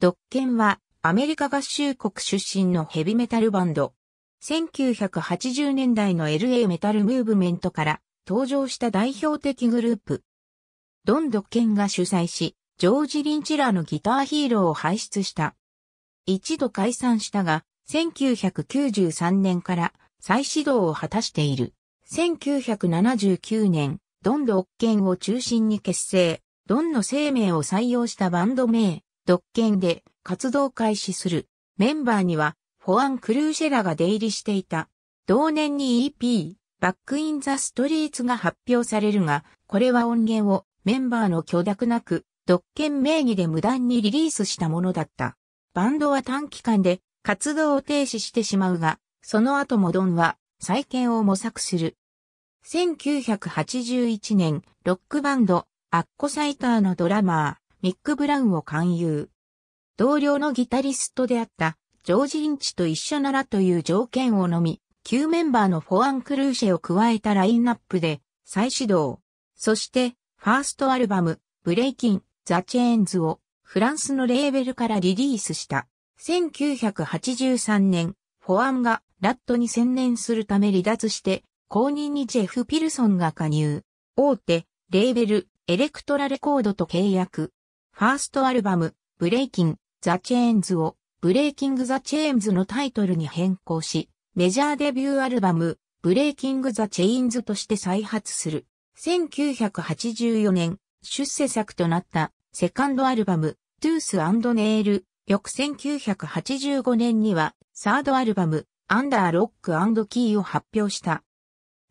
ドッケンはアメリカ合衆国出身のヘビメタルバンド。1980年代の LA メタルムーブメントから登場した代表的グループ。ドン・ドッケンが主催し、ジョージ・リンチラーのギターヒーローを輩出した。一度解散したが、1993年から再始動を果たしている。1979年、ドン・ドッケンを中心に結成、ドンの生命を採用したバンド名、独権で活動開始する。メンバーには、フォアン・クルーシェラが出入りしていた。同年に EP、バック・イン・ザ・ストリーツが発表されるが、これは音源をメンバーの許諾なく、独権名義で無断にリリースしたものだった。バンドは短期間で活動を停止してしまうが、その後もドンは再建を模索する。1981年、ロックバンド、アッコサイターのドラマー、ミック・ブラウンを勧誘。同僚のギタリストであったジョージ・リンチと一緒ならという条件をのみ、旧メンバーのフォアン・クルーシェを加えたラインナップで再始動。そして、ファーストアルバム、ブレイキン・ザ・チェーンズをフランスのレーベルからリリースした。1983年、フォアンがラットに専念するため離脱して、後任にジェフ・ピルソンが加入。大手、レーベル、エレクトラレコードと契約。ファーストアルバム、ブレイキン・ザ・チェーンズを、ブレイキング・ザ・チェーンズのタイトルに変更し、メジャーデビューアルバム、ブレイキング・ザ・チェインズとして再発する。1984年、出世作となったセカンドアルバム、トゥースネイル。翌1985年には、サードアルバム、アンダー・ロックキーを発表した。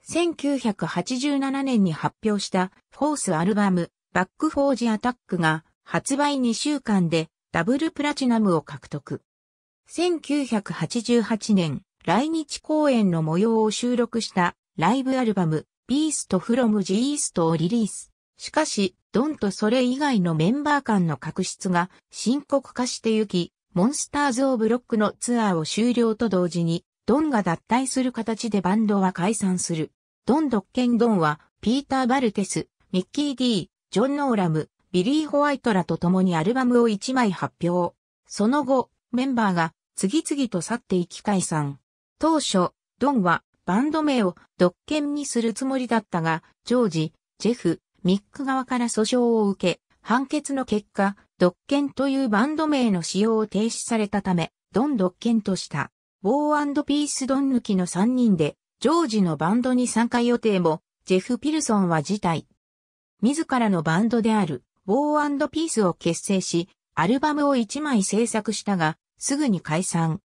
1987年に発表した、フォースアルバム、バック・フォージ・アタックが、発売2週間でダブルプラチナムを獲得。1988年、来日公演の模様を収録したライブアルバム、ビーストフロムジーストをリリース。しかし、ドンとそれ以外のメンバー間の確執が深刻化してゆき、モンスターズ・オブ・ロックのツアーを終了と同時に、ドンが脱退する形でバンドは解散する。ドン・ドッケン・ドンは、ピーター・バルテス、ミッキー・ディー、ジョン・ノーラム、ビリー・ホワイトらと共にアルバムを1枚発表。その後、メンバーが次々と去っていき解散。当初、ドンはバンド名をドッケンにするつもりだったが、ジョージ、ジェフ、ミック側から訴訟を受け、判決の結果、ドッケンというバンド名の使用を停止されたため、ドン・ドッケンとした。ボーピース・ドン抜きの3人で、ジョージのバンドに参加予定も、ジェフ・ピルソンは辞退。自らのバンドである、ボーピースを結成し、アルバムを1枚制作したが、すぐに解散。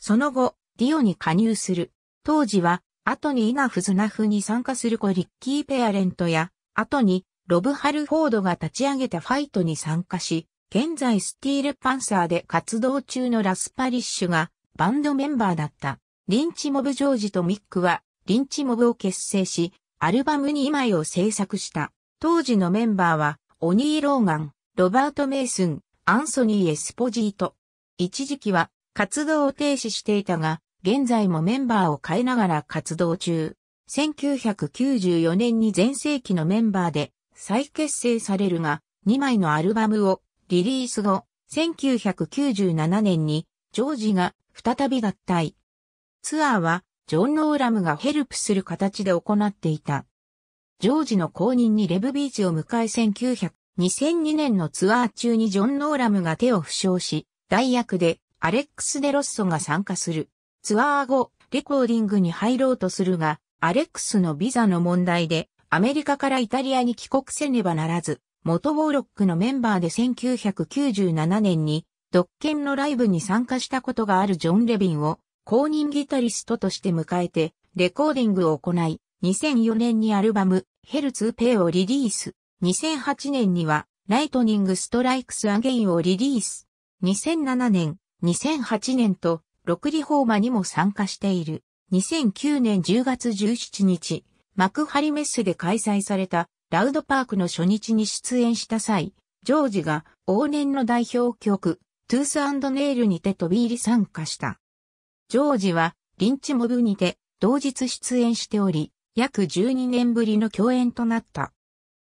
その後、ディオに加入する。当時は、後にイナフズナフに参加する子リッキー・ペアレントや、後にロブ・ハルフォードが立ち上げたファイトに参加し、現在スティール・パンサーで活動中のラスパリッシュがバンドメンバーだった。リンチ・モブ・ジョージとミックは、リンチ・モブを結成し、アルバム2枚を制作した。当時のメンバーは、オニー・ローガン、ロバート・メイスン、アンソニー・エスポジート。一時期は活動を停止していたが、現在もメンバーを変えながら活動中。1994年に全盛期のメンバーで再結成されるが、2枚のアルバムをリリース後、1997年にジョージが再び合体。ツアーはジョン・ノーラムがヘルプする形で行っていた。ジョージの後任にレブビーチを迎え1900、2002年のツアー中にジョン・ノーラムが手を負傷し、代役でアレックス・デロッソが参加する。ツアー後、レコーディングに入ろうとするが、アレックスのビザの問題で、アメリカからイタリアに帰国せねばならず、元ウォーロックのメンバーで1997年に、特権のライブに参加したことがあるジョン・レビンを、公認ギタリストとして迎えて、レコーディングを行い、2004年にアルバム、ヘルツーペイをリリース。2008年には、ライトニングストライクスアゲインをリリース。2007年、2008年と、リホーマにも参加している。2009年10月17日、幕張メッセで開催されたラウドパークの初日に出演した際、ジョージが往年の代表曲、トゥースネイルにて飛び入り参加した。ジョージは、リンチモブにて同日出演しており、約12年ぶりの共演となった。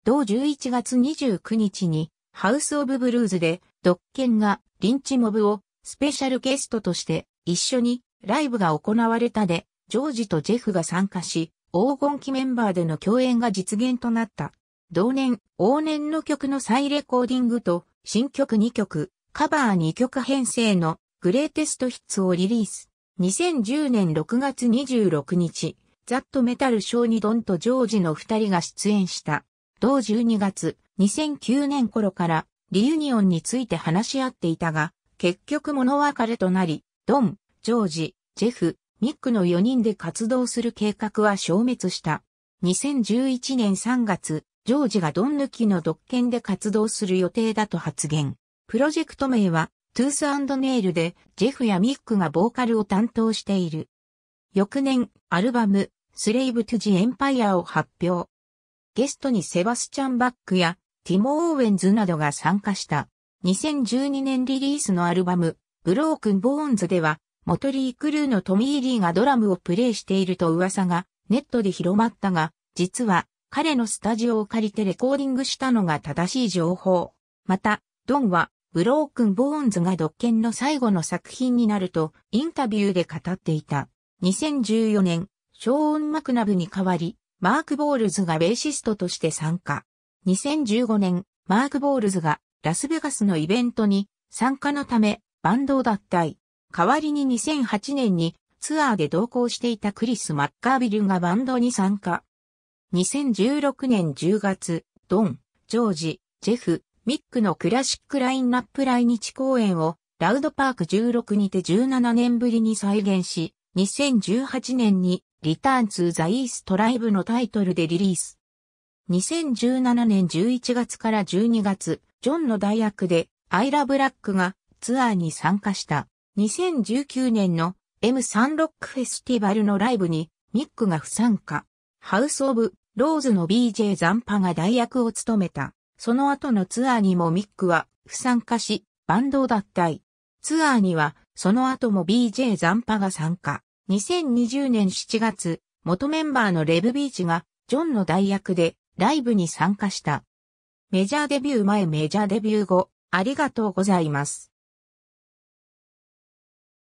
同11月29日に、ハウス・オブ・ブルーズで、ドッケンが、リンチ・モブを、スペシャルゲストとして、一緒に、ライブが行われたで、ジョージとジェフが参加し、黄金期メンバーでの共演が実現となった。同年、往年の曲の再レコーディングと、新曲2曲、カバー2曲編成のグレーテストヒッツをリリース。2010年6月26日、ザットメタルショーにドンとジョージの二人が出演した。同12月、2009年頃からリユニオンについて話し合っていたが、結局物別れとなり、ドン、ジョージ、ジェフ、ミックの4人で活動する計画は消滅した。2011年3月、ジョージがドン抜きの独権で活動する予定だと発言。プロジェクト名は、トゥースネイルで、ジェフやミックがボーカルを担当している。翌年、アルバム、スレイブ・トゥ・ジ・エンパイアを発表。ゲストにセバスチャン・バックやティモ・オーウェンズなどが参加した。2012年リリースのアルバム、ブロークン・ボーンズでは、モトリー・クルーのトミー・リーがドラムをプレイしていると噂がネットで広まったが、実は彼のスタジオを借りてレコーディングしたのが正しい情報。また、ドンは、ブロークン・ボーンズが独権の最後の作品になると、インタビューで語っていた。2014年、ショーン・マクナブに代わり、マーク・ボールズがベーシストとして参加。2015年、マーク・ボールズがラスベガスのイベントに参加のためバンドを脱退。代わりに2008年にツアーで同行していたクリス・マッカービルがバンドに参加。2016年10月、ドン、ジョージ、ジェフ、ミックのクラシックラインナップ来日公演をラウドパーク16にて17年ぶりに再現し、2018年に Return to the East Live のタイトルでリリース。2017年11月から12月、ジョンの代役でアイラ・ブラックがツアーに参加した。2019年の M3 ロックフェスティバルのライブにミックが不参加。ハウス・オブ・ローズの BJ 残パが代役を務めた。その後のツアーにもミックは不参加し、バンドを脱退。ツアーにはその後も BJ 残パが参加。2020年7月、元メンバーのレブビーチが、ジョンの代役で、ライブに参加した。メジャーデビュー前メジャーデビュー後、ありがとうございます。